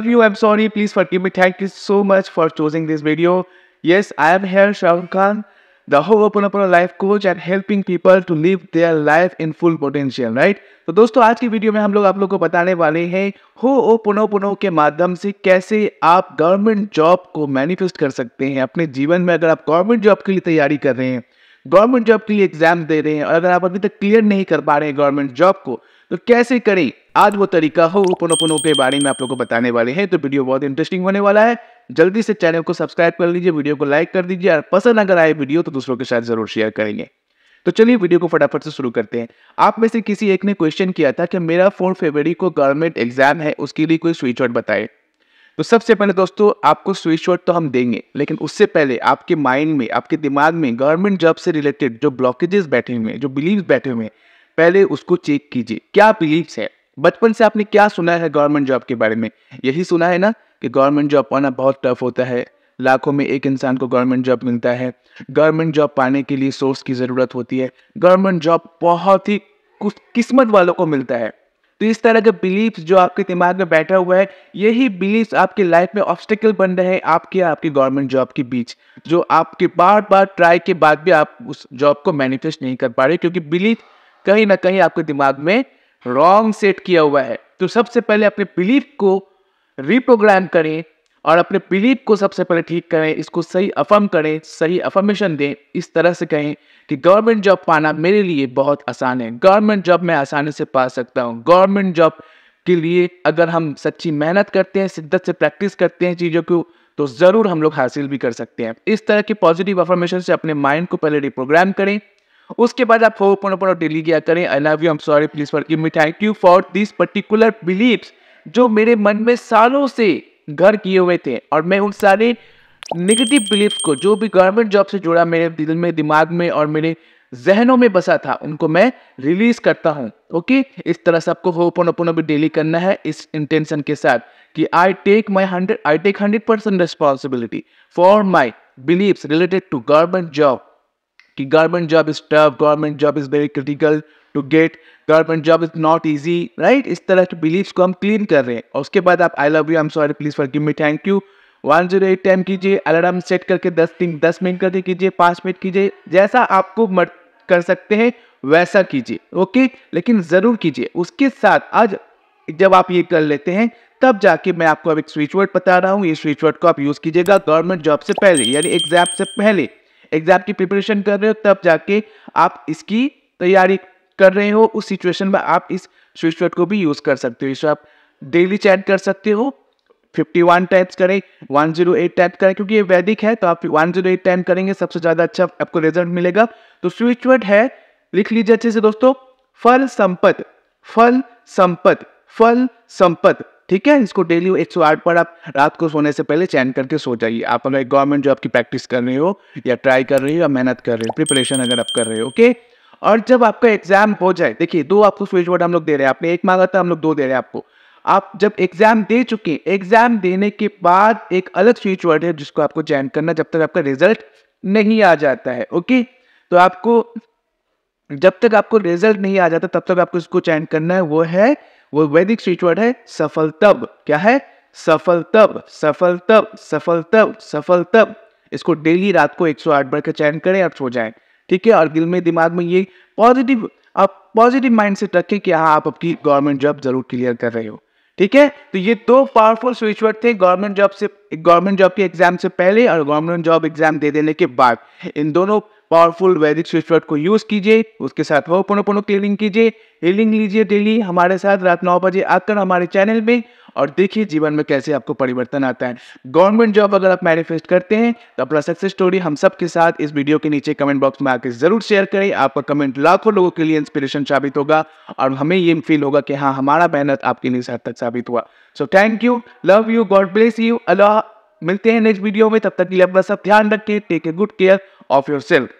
If you, I'm sorry, please forgive me. Thank you so much for choosing this video. Yes, I am here, Shahrukh Khan, the whole Open Ho'oponopono Life Coach and helping people to live their life in full potential, right? तो दोस्तों आज की video में हम लोग आप लोग को बताने वाले हैं हो ओ पुनो पुनो के माध्यम से कैसे आप गवर्नमेंट जॉब को मैनिफेस्ट कर सकते हैं अपने जीवन में अगर आप गवर्नमेंट जॉब के लिए तैयारी कर रहे हैं गवर्नमेंट जॉब के लिए एग्जाम दे रहे हैं और अगर आप अभी तक क्लियर नहीं कर पा रहे हैं गवर्नमेंट जॉब को तो कैसे करें आज वो तरीका हो ओपन के बारे में आप लोगों को बताने वाले हैं तो वीडियो बहुत इंटरेस्टिंग होने वाला है जल्दी से चैनल को सब्सक्राइब कर लीजिए वीडियो को लाइक कर दीजिए और पसंद अगर आए वीडियो तो दूसरों के साथ जरूर शेयर करेंगे तो चलिए वीडियो को फटाफट से शुरू करते हैं आप में से किसी एक ने क्वेश्चन किया था कि मेरा फोर्थ फेबर को गवर्नमेंट एग्जाम है उसके लिए कोई स्विच आउट बताए तो सबसे पहले दोस्तों आपको स्विच वर्ड तो हम देंगे लेकिन उससे पहले आपके माइंड में आपके दिमाग में गवर्नमेंट जॉब से रिलेटेड जो ब्लॉकेजेस बैठे हुए हैं जो बिलीव्स बैठे हुए हैं पहले उसको चेक कीजिए क्या बिलीव्स है बचपन से आपने क्या सुना है गवर्नमेंट जॉब के बारे में यही सुना है ना कि गवर्नमेंट जॉब पाना बहुत टफ होता है लाखों में एक इंसान को गवर्नमेंट जॉब मिलता है गवर्नमेंट जॉब पाने के लिए सोर्स की ज़रूरत होती है गवर्नमेंट जॉब बहुत ही किस्मत वालों को मिलता है तो इस तरह के बिलीफ जो आपके दिमाग में बैठा हुआ है यही बिलीफ आपकी लाइफ में ऑब्स्टिकल बन रहे हैं आपके आपकी गवर्नमेंट जॉब के बीच जो आपके बार बार ट्राई के बाद भी आप उस जॉब को मैनिफेस्ट नहीं कर पा रहे क्योंकि बिलीफ कहीं ना कहीं आपके दिमाग में रॉन्ग सेट किया हुआ है तो सबसे पहले अपने बिलीफ को रिप्रोग्राम करें और अपने बिलीफ को सबसे पहले ठीक करें इसको सही अफर्म करें सही अफर्मेशन दें इस तरह से कहें कि गवर्नमेंट जॉब पाना मेरे लिए बहुत आसान है गवर्नमेंट जॉब मैं आसानी से पा सकता हूँ गवर्नमेंट जॉब के लिए अगर हम सच्ची मेहनत करते हैं शिद्दत से प्रैक्टिस करते हैं चीज़ों को तो ज़रूर हम लोग हासिल भी कर सकते हैं इस तरह की पॉजिटिव अफॉर्मेशन से अपने माइंड को पहले रिप्रोग्राम करें उसके बाद आप हो पोनो डेली किया करें I love you am sorry please forgive me thank you for this particular beliefs जो मेरे मन में सालों से घर किए हुए थे और मैं उन सारे निगेटिव बिलीफ को जो भी गवर्नमेंट जॉब से जुड़ा मेरे दिल में दिमाग में और मेरे जहनों में बसा था उनको मैं रिलीज करता हूँ ओके इस तरह से आपको होपोनोपोनो भी डेली करना है इस इंटेंशन के साथ कि I take my hundred I take hundred percent responsibility for my beliefs related to government job कि government job is tough government job is very critical to get government job is not easy right इस तरह के belief को हम clean कर रहे हैं और उसके बाद आप I love you I am sorry please forgive me thank you one zero eight time कीजिए अलार्म सेट करके दस दस मिनट करके कीजिए पाँच मिनट कीजिए जैसा आपको मर, कर सकते हैं वैसा कीजिए ओके लेकिन ज़रूर कीजिए उसके साथ आज जब आप ये कर लेते हैं तब जाके मैं आपको अब एक स्विच वर्ड बता रहा हूँ ये स्विच वर्ड को आप यूज़ कीजिएगा गवर्नमेंट जॉब से पहले यानी एग्जाम से पहले एग्जाम की प्रिपरेशन कर रहे हो तब जाके आप इसकी तैयारी कर रहे हो उस सिचुएशन में आप इस स्विच वर्ड को भी यूज कर सकते हो इसको आप डेली चैट कर सकते हो 51 टाइप्स करें 108 टाइप करें क्योंकि ये वैदिक है तो आप 108 टाइप करेंगे सबसे ज़्यादा अच्छा आपको रिजल्ट मिलेगा तो स्विच वर्ड है लिख लीजिए अच्छे से दोस्तों फल संपत फल संपत फल संपत ठीक है इसको डेली एक सौ आठ पर आप रात को सोने से पहले चैन करके सो जाइए आप अगर गवर्नमेंट जॉब की प्रैक्टिस कर रहे हो या ट्राई कर रहे हो या मेहनत कर रहे हो प्रिपरेशन अगर आप कर रहे हो ओके और जब आपका एग्जाम हो जाए देखिए दो आपको स्विच बोर्ड हम लोग दे रहे हैं आपने एक मांगा था हम लोग दो दे रहे हैं आपको आप जब एग्जाम दे चुके एग्जाम देने के बाद एक अलग स्विच वर्ड है जिसको आपको चैन करना जब तक आपका रिजल्ट नहीं आ जाता है ओके तो आपको जब तक आपको रिजल्ट नहीं आ जाता तब तक आपको इसको चैन करना है वो है वो वैदिक स्ट्रीट वर्ड है सफल तब क्या है सफल तब सफल तब सफल तब सफल तब इसको डेली रात को 108 बार का चयन करें और सो जाएं ठीक है और दिल में दिमाग में ये पॉजिटिव आप पॉजिटिव माइंड से रखें कि हाँ आप अपनी गवर्नमेंट जॉब जरूर क्लियर कर रहे हो ठीक है तो ये दो पावरफुल स्विच वर्ड थे गवर्नमेंट जॉब से गवर्नमेंट जॉब के एग्जाम से पहले और गवर्नमेंट जॉब एग्जाम दे देने के बाद इन दोनों पावरफुल वैदिक स्विचवर्ड को यूज कीजिए उसके साथ वो पुनः क्लीनिंग कीजिए हीलिंग लीजिए डेली हमारे साथ रात नौ बजे आकर हमारे चैनल में और देखिए जीवन में कैसे आपको परिवर्तन आता है गवर्नमेंट जॉब अगर आप मैनिफेस्ट करते हैं तो अपना सक्सेस स्टोरी हम सबके साथ इस वीडियो के नीचे कमेंट बॉक्स में आकर जरूर शेयर करें आपका कमेंट लाखों लोगों के लिए इंस्पिरेशन साबित होगा और हमें ये फील होगा कि हाँ हमारा मेहनत आपके लिए सार्थक साबित हुआ so thank you love you God bless you Allah मिलते हैं नेक्स्ट वीडियो में तब तक के लिए अपना सब ध्यान रखें take a good care of your self